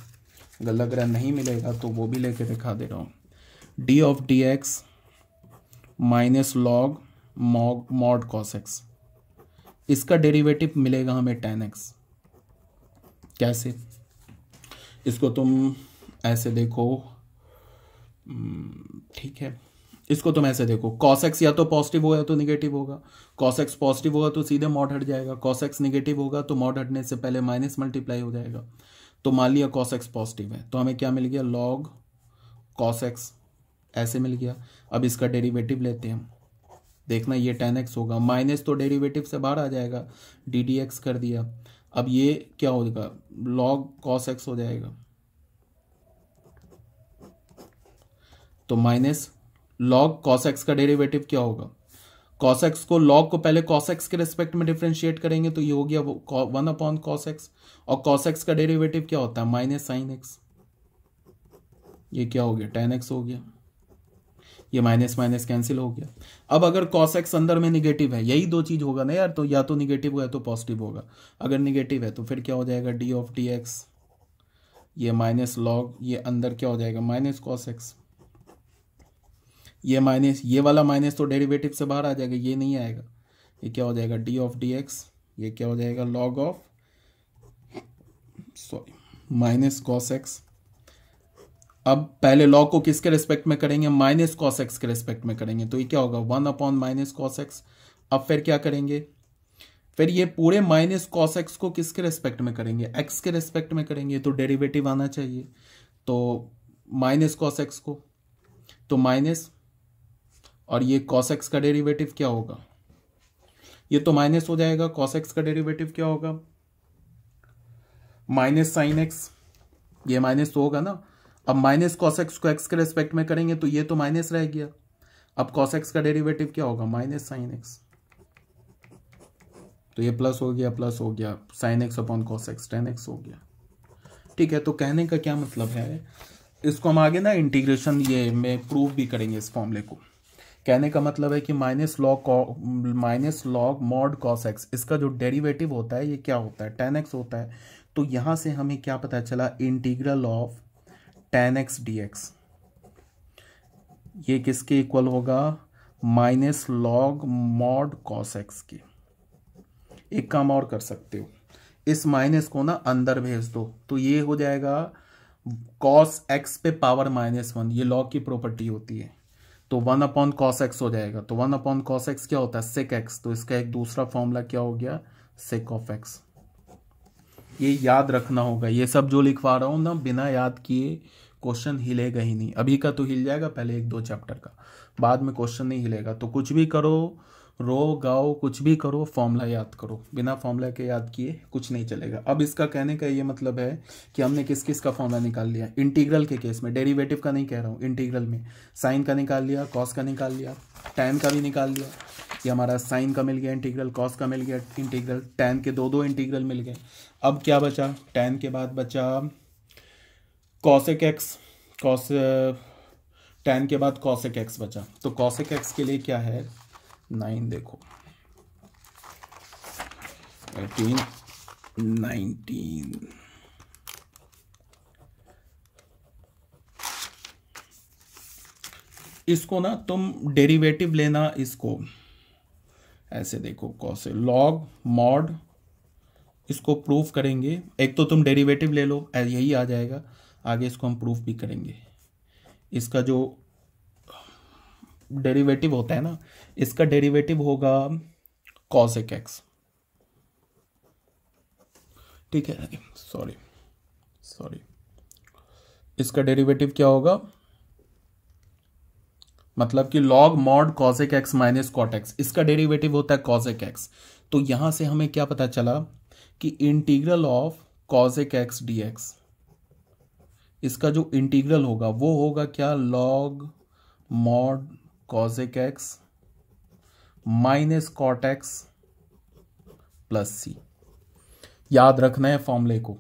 गलत लग रहा नहीं मिलेगा तो वो भी लेके दिखा दे रहा हूँ d of D x minus log mod mod cos x इसका डेरिवेटिव मिलेगा हमें टेन एक्स कैसे इसको तुम ऐसे देखो हम्म, ठीक है इसको तुम ऐसे देखो कॉसेक्स या तो पॉजिटिव होगा तो निगेटिव होगा कॉसेक्स पॉजिटिव होगा तो सीधे मॉड हट जाएगा कॉसेक्स निगेटिव होगा तो मॉड हटने से पहले माइनस मल्टीप्लाई हो जाएगा तो मान लिया कॉसेक्स पॉजिटिव है तो हमें क्या मिल गया लॉग कॉसेक्स ऐसे मिल गया अब इसका डेरिवेटिव लेते हैं देखना ये टेन एक्स होगा माइनस तो डेरिवेटिव से बाहर आ जाएगा डी डी एक्स कर दिया अब ये क्या होगा लॉग कॉस एक्स हो जाएगा तो माइनस लॉग कॉस एक्स का डेरिवेटिव क्या होगा कॉस एक्स को लॉग को पहले कॉस एक्स के रिस्पेक्ट में डिफ्रेंशिएट करेंगे तो ये हो गया वन अपॉन कॉस एक्स और कॉस एक्स का डेरिवेटिव क्या होता है माइनस साइन एक्स ये क्या हो गया टेन एक्स हो गया ये माइनस माइनस कैंसिल हो गया अब अगर कॉस एक्स अंदर में निगेटिव है यही दो चीज़ होगा ना यार तो या तो निगेटिव होगा तो पॉजिटिव होगा अगर निगेटिव है तो फिर क्या हो जाएगा डी ऑफ डी एक्स ये माइनस लॉग ये अंदर क्या हो जाएगा माइनस कॉस एक्स ये माइनस ये वाला माइनस तो डेरिवेटिव से बाहर आ जाएगा ये नहीं आएगा ये क्या हो जाएगा डी ऑफ डी एक्स ये क्या हो जाएगा log of sorry minus cos x अब पहले लॉग को किसके रिस्पेक्ट में करेंगे माइनस कॉस एक्स के रिस्पेक्ट में करेंगे तो ये क्या होगा one upon minus cos x अब फिर क्या करेंगे फिर ये पूरे माइनस कॉस एक्स को किसके रेस्पेक्ट में करेंगे एक्स के रेस्पेक्ट में करेंगे तो डेरिवेटिव आना चाहिए तो माइनस कॉस एक्स को तो माइनस और ये कॉस एक्स का डेरिवेटिव क्या होगा ये तो माइनस हो जाएगा कॉस एक्स का डेरिवेटिव क्या होगा माइनस साइन एक्स ये माइनस तो होगा ना अब माइनस कॉस एक्स को एक्स के रेस्पेक्ट में करेंगे तो ये तो माइनस रह गया अब कॉस एक्स का डेरिवेटिव क्या होगा माइनस साइन एक्स तो ये प्लस हो गया प्लस हो गया sine x upon cos x tan x हो गया ठीक है तो कहने का क्या मतलब है इसको हम आगे ना इंटीग्रेशन ये में प्रूव भी करेंगे इस फॉर्मूले को कहने का मतलब है कि minus log minus log mod cos x इसका जो डेरिवेटिव होता है ये क्या होता है टेन एक्स होता है तो यहां से हमें क्या पता चला integral of tan x D x ये किसके इक्वल होगा minus log mod cos x के एक काम और कर सकते हो इस माइनस को ना अंदर भेज दो तो ये हो जाएगा कॉस एक्स पे पावर माइनस वन ये लॉग की प्रॉपर्टी होती है तो वन अपॉन कॉस एक्स हो जाएगा तो वन अपॉन कॉस एक्स क्या होता है सिक एक्स तो इसका एक दूसरा फॉर्मूला क्या हो गया सिक ऑफ एक्स ये याद रखना होगा ये सब जो लिखवा रहा हूं ना बिना याद किए क्वेश्चन हिलेगा ही नहीं अभी का तो हिल जाएगा पहले एक दो चैप्टर का बाद में क्वेश्चन नहीं हिलेगा तो कुछ भी करो रो गाओ कुछ भी करो फॉर्मूला याद करो बिना फॉर्मूला के याद किए कुछ नहीं चलेगा अब इसका कहने का ये मतलब है कि हमने किस किस का फॉर्मूला निकाल लिया इंटीग्रल के केस में डेरिवेटिव का नहीं कह रहा हूँ इंटीग्रल में साइन का निकाल लिया कॉस का निकाल लिया टैन का भी निकाल लिया कि हमारा साइन का मिल गया इंटीग्रल कॉस का मिल गया इंटीग्रल टैन के दो दो इंटीग्रल मिल गए अब क्या बचा टैन के बाद बचा कॉसेक एक्स कॉस टैन के बाद कॉसेक एक्स बचा तो कॉसेक एक्स के लिए क्या है नाइन देखो एटीन नाइनटीन इसको ना तुम डेरिवेटिव लेना इसको ऐसे देखो से लॉग मॉड इसको प्रूफ करेंगे एक तो तुम डेरिवेटिव ले लो यही आ जाएगा आगे इसको हम प्रूफ भी करेंगे इसका जो डेरिवेटिव होता है ना इसका डेरिवेटिव होगा कॉजिक एक्स ठीक है सॉरी सॉरी इसका डेरिवेटिव क्या होगा मतलब कि log mod cosec x minus cot x इसका डेरिवेटिव होता है कॉजिक एक्स तो यहां से हमें क्या पता चला कि integral of cosec x d x इसका जो इंटीग्रल होगा वो होगा क्या log mod cosec x minus cot x plus c याद रखना है फॉर्मूले को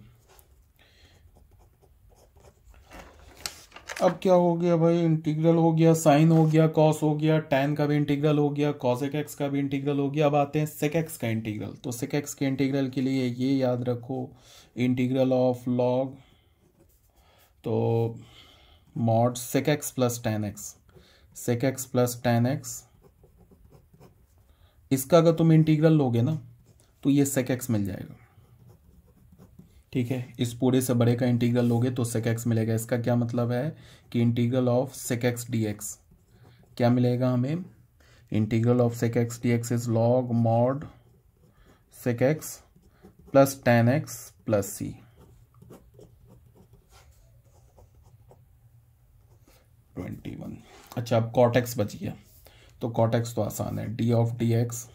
अब क्या हो गया भाई इंटीग्रल हो गया साइन हो गया कॉस हो गया टेन का भी इंटीग्रल हो गया कॉजिक एक्स का भी इंटीग्रल हो गया अब आते हैं सेक एक्स का इंटीग्रल तो सेक एक्स के इंटीग्रल के लिए ये याद रखो इंटीग्रल ऑफ लॉग तो mod sec x plus tan x sec x plus tan x इसका अगर तुम इंटीग्रल लोगे ना तो ये सेक एक्स मिल जाएगा ठीक है इस पूरे से बड़े का इंटीग्रल लोगे तो सेक एक्स मिलेगा इसका क्या मतलब है कि integral of sec x D x क्या मिलेगा हमें integral of sec x D x is log mod sec x plus tan x plus c twenty one अच्छा अब कॉटेक्स बच गया तो कॉटेक्स तो आसान है डी ऑफ डी एक्स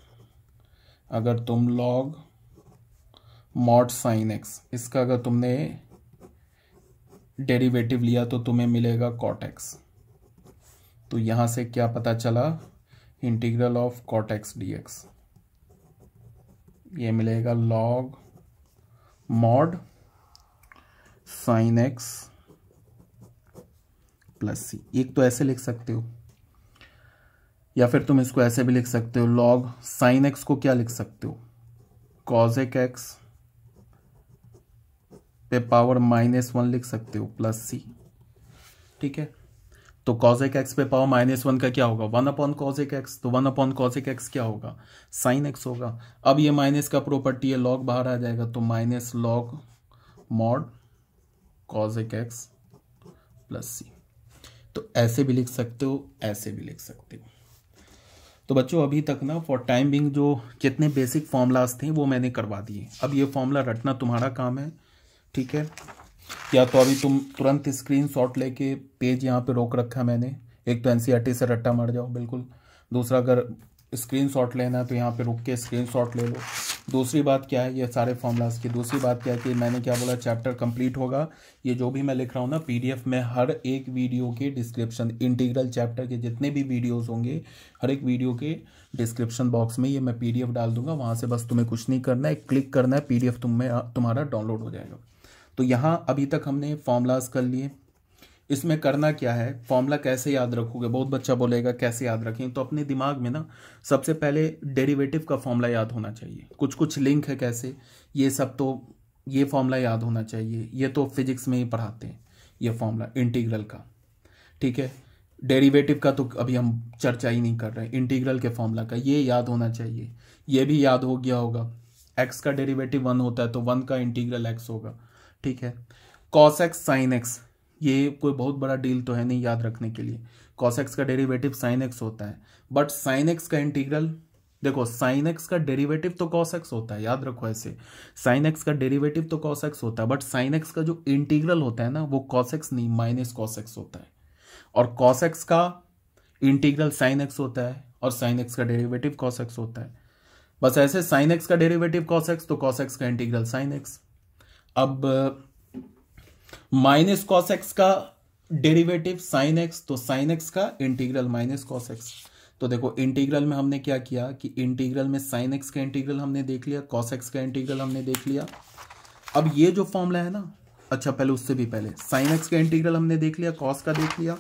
अगर तुम लॉग मॉट साइन एक्स इसका अगर तुमने डेरिवेटिव लिया तो तुम्हें मिलेगा कॉटेक्स तो यहां से क्या पता चला integral of cot x d x ये मिलेगा log mod sine x plus c एक तो ऐसे लिख सकते हो या फिर तुम इसको ऐसे भी लिख सकते हो लॉग साइन एक्स को क्या लिख सकते हो कॉजेक एक्स पे पावर माइनस वन लिख सकते हो प्लस सी ठीक है तो कॉजेक एक्स पे पावर माइनस वन का क्या होगा वन अपॉन कॉजेक एक्स तो वन अपॉन कॉजेक एक्स क्या होगा साइन एक्स होगा अब ये माइनस का प्रॉपर्टी है लॉग बाहर आ जाएगा तो minus log mod cosec x plus c तो ऐसे भी लिख सकते हो ऐसे भी लिख सकते हो तो बच्चों अभी तक ना फॉर टाइम बिंग जो कितने बेसिक फॉर्मूलाज थे वो मैंने करवा दिए अब ये फॉर्मूला रटना तुम्हारा काम है ठीक है या तो अभी तुम तुरंत स्क्रीन शॉट लेके पेज यहाँ पे रोक रखा मैंने एक तो एन से रट्टा मर जाओ बिल्कुल दूसरा अगर स्क्रीन शॉट लेना है तो यहाँ पे रुक के स्क्रीन शॉट ले लो दूसरी बात क्या है ये सारे फॉर्मूलाज की दूसरी बात क्या है कि मैंने क्या बोला चैप्टर कंप्लीट होगा ये जो भी मैं लिख रहा हूँ ना पीडीएफ में हर एक वीडियो के डिस्क्रिप्शन इंटीग्रल चैप्टर के जितने भी वीडियोस होंगे हर एक वीडियो के डिस्क्रिप्शन बॉक्स में ये मैं पीडीएफ डाल दूंगा वहाँ से बस तुम्हें कुछ नहीं करना है क्लिक करना है पी डी तुम्हें तुम्हारा डाउनलोड हो जाएगा तो यहाँ अभी तक हमने फॉर्मूलाज कर लिए इसमें करना क्या है फॉर्मूला कैसे याद रखोगे बहुत बच्चा बोलेगा कैसे याद रखें तो अपने दिमाग में ना सबसे पहले डेरिवेटिव का फॉर्मूला याद होना चाहिए कुछ कुछ लिंक है कैसे ये सब तो ये फॉर्मूला याद होना चाहिए ये तो फिजिक्स में ही पढ़ाते हैं ये फॉर्मूला इंटीग्रल का ठीक है डेरिवेटिव का तो अभी हम चर्चा ही नहीं कर रहे इंटीग्रल के फॉर्मूला का ये याद होना चाहिए ये भी याद हो गया होगा एक्स का डेरिवेटिव वन होता है तो वन का इंटीग्रल एक्स होगा ठीक है कॉस एक्स साइन एक्स ये कोई बहुत बड़ा डील तो है नहीं याद रखने के लिए कॉसेक्स का डेरिवेटिव साइन एक्स होता है बट साइन एक्स का इंटीग्रल देखो साइन एक्स का डेरिवेटिव तो कॉस एक्स होता है याद रखो ऐसे साइन एक्स का डेरिवेटिव तो कॉस एक्स होता है बट साइन एक्स का जो इंटीग्रल होता है ना वो कॉस एक्स नहीं माइनस कॉस एक्स होता है और कॉस एक्स का इंटीग्रल साइन एक्स होता है और साइन एक्स का डेरिवेटिव कॉस एक्स होता है बस ऐसे साइन एक्स का डेरिवेटिव कॉस एक्स तो कॉस एक्स का इंटीग्रल साइन एक्स अब माइनस कॉस एक्स का डेरिवेटिव साइन एक्स तो साइन एक्स का इंटीग्रल माइनस कॉस एक्स तो देखो इंटीग्रल में हमने क्या किया कि इंटीग्रल में साइन एक्स का इंटीग्रल हमने देख लिया कॉस एक्स का इंटीग्रल हमने देख लिया अब ये जो फॉर्मूला है ना अच्छा पहले उससे भी पहले साइन एक्स का इंटीग्रल हमने देख लिया कॉस का देख लिया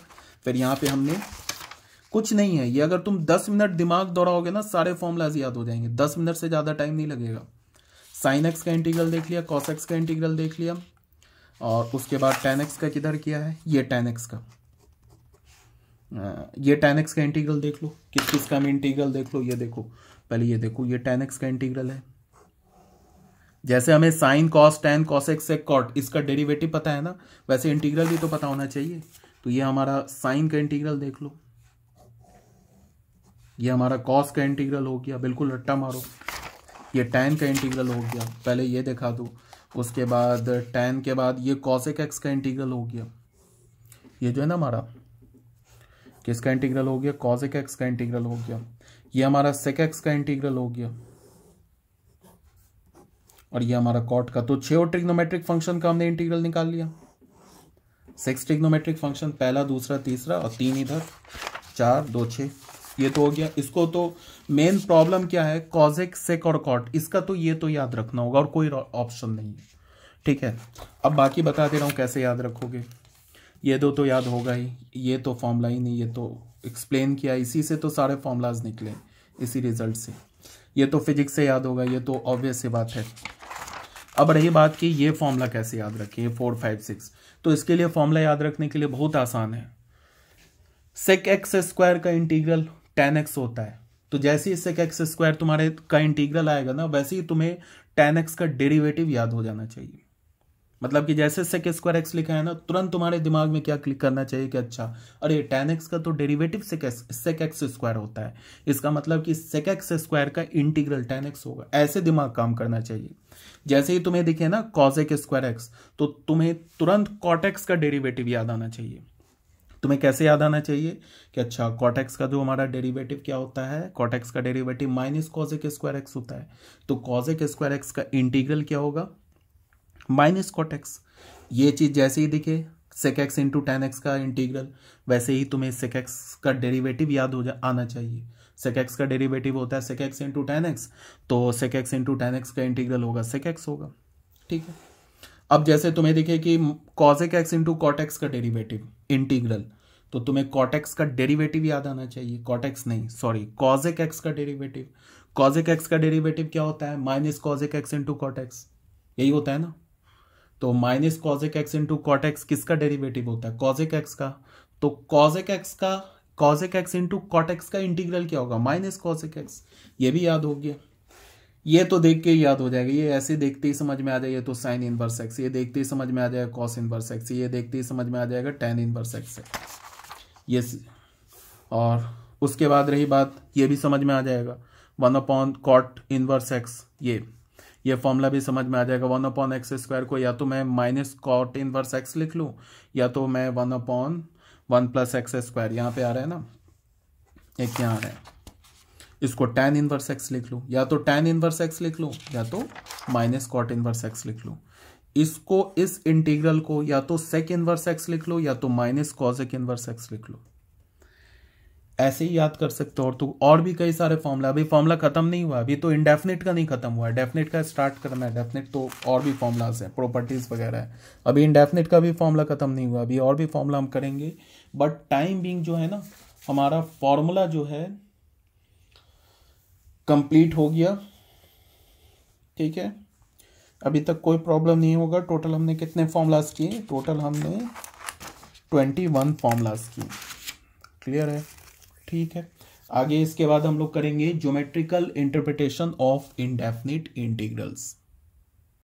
फिर यहाँ पे हमने कुछ नहीं है ये अगर तुम दस मिनट दिमाग दौड़ाओगे ना सारे फॉर्मूलाज याद हो जाएंगे दस मिनट से ज़्यादा टाइम नहीं लगेगा साइन एक्स का इंटीग्रल देख लिया कॉस एक्स का इंटीग्रल देख लिया और उसके बाद टेन एक्स का किधर किया है ये टेन एक्स का ये टेन एक्स का इंटीग्रल देख लो किस किस का हम इंटीग्रल देख लो ये देखो पहले ये देखो ये टेन एक्स का इंटीग्रल है जैसे हमें sine cos tan cos x एक कॉट इसका डेरिवेटिव पता है ना वैसे इंटीग्रल भी तो पता होना चाहिए तो ये हमारा साइन का इंटीग्रल देख लो ये हमारा कॉस का इंटीग्रल हो गया बिल्कुल रट्टा मारो ये टेन का इंटीग्रल हो गया पहले ये देखा दो उसके बाद टेन के बाद ये कॉसिक एक्स का इंटीग्रल हो गया ये जो है ना हमारा किसका इंटीग्रल हो गया कॉसिक एक्स का इंटीग्रल हो गया ये हमारा सेक एक्स का इंटीग्रल हो गया और ये हमारा कॉट का तो और ट्रिग्नोमेट्रिक फंक्शन का हमने इंटीग्रल निकाल लिया सिक्स ट्रिग्नोमेट्रिक फंक्शन पहला दूसरा तीसरा और तीन इधर चार दो छः ये तो हो गया इसको तो मेन प्रॉब्लम क्या है कॉजेक सेक और कॉट इसका तो ये तो याद रखना होगा और कोई ऑप्शन नहीं है ठीक है अब बाकी बता दे रहा हूँ कैसे याद रखोगे ये दो तो याद होगा ही ये तो फॉर्मूला ही नहीं ये तो एक्सप्लेन किया इसी से तो सारे फॉर्मूलाज निकले इसी रिजल्ट से ये तो फिजिक्स से याद होगा ये तो ऑब्वियस ही बात है अब रही बात की ये फॉर्मूला कैसे याद रखें ये फोर फाइव सिक्स तो इसके लिए फॉर्मूला याद रखने के लिए बहुत आसान है सेक एक्स स्क्वायर का इंटीग्रल टेन एक्स होता है तो जैसे ही इससे एक्स स्क्वायर तुम्हारे का इंटीग्रल आएगा ना वैसे ही तुम्हें टेन एक्स का डेरिवेटिव याद हो जाना चाहिए मतलब कि जैसे सेक स्क्वायर एक्स लिखा है ना तुरंत तुम्हारे दिमाग में क्या क्लिक करना चाहिए कि अच्छा अरे टेन एक्स का तो derivative sec sec x square होता है इसका मतलब कि सेक एक्स स्क्वायर का इंटीग्रल टेन एक्स होगा ऐसे दिमाग काम करना चाहिए जैसे ही तुम्हें दिखे ना कॉज स्क्वायर एक्स तो तुम्हें तुरंत कॉटेक्स का डेरिवेटिव याद आना चाहिए तुम्हें कैसे याद आना चाहिए कि अच्छा कॉटेक्स का जो हमारा डेरिवेटिव क्या होता है कॉटेक्स का derivative minus cosec square x होता है तो कॉजिक स्क्वायर एक्स का इंटीग्रल क्या होगा माइनस कॉटेक्स ये चीज़ जैसे ही दिखे sec x into tan x का इंटीग्रल वैसे ही तुम्हें सेक एक्स का डेरिवेटिव याद हो जा आना चाहिए सेक एक्स का डेरिवेटिव होता है sec x into tan x तो sec x into tan x का इंटीग्रल होगा सेक एक्स होगा ठीक है अब जैसे तुम्हें दिखे कि कॉजेक एक्स इंटू कॉटेक्स का डेरिवेटिव इंटीग्रल तो तुम्हें कॉटेक्स का डेरिवेटिव याद आना चाहिए कॉटेक्स नहीं सॉरी कॉजेक एक्स का डेरिवेटिव कॉजेक एक्स का डेरिवेटिव क्या होता है minus cosec x into cot x यही होता है ना तो minus cosec x into cot x किसका डेरिवेटिव होता है कॉजेक एक्स का तो कॉजेक एक्स का कॉजेक एक्स इंटू कॉटेक्स का इंटीग्रल क्या होगा माइनस कॉजेक एक्स ये भी याद हो गया ये तो देख के याद हो जाएगा ये ऐसे देखते ही समझ में आ जाए ये तो साइन इन वर्स एक्स ये देखते ही समझ में आ जाएगा कॉस इन वर्स एक्स ये देखते ही समझ में आ जाएगा टेन इन वर्स एक्स ये और उसके बाद रही बात ये भी समझ में आ जाएगा one upon cot inverse x ये ये फॉर्मूला भी समझ में आ जाएगा वन अपॉन एक्स स्क्वायर को या तो मैं माइनस कॉट इनवर्स एक्स लिख लूँ या तो मैं one upon one plus x square यहाँ पे आ रहा है ना एक यहाँ आ रहा है इसको tan इनवर्स एक्स लिख लो या तो tan इनवर्स एक्स लिख लो या तो माइनस कॉट इनवर्स एक्स लिख लो इसको इस इंटीग्रल को या तो सेक इनवर्स एक्स लिख लो या तो माइनस कॉजेक इनवर्स एक्स लिख लो ऐसे ही याद कर सकते हो और तो और भी कई सारे फॉर्मूला अभी फॉर्मूला खत्म नहीं हुआ अभी तो इंडेफिनेट का नहीं खत्म हुआ है डेफिनेट का स्टार्ट करना है डेफिनेट तो और भी फॉर्मूलाज हैं प्रॉपर्टीज वगैरह है अभी इनडेफिनेट का भी फॉर्मूला खत्म नहीं हुआ अभी और भी फॉर्मूला हम करेंगे बट टाइम बिंग जो है ना हमारा फॉर्मूला जो है कंप्लीट हो गया ठीक है अभी तक कोई प्रॉब्लम नहीं होगा टोटल हमने कितने फॉर्मूलाज किए टोटल हमने ट्वेंटी वन फॉर्मूलाज किए क्लियर है ठीक है आगे इसके बाद हम लोग करेंगे geometrical interpretation of indefinite integrals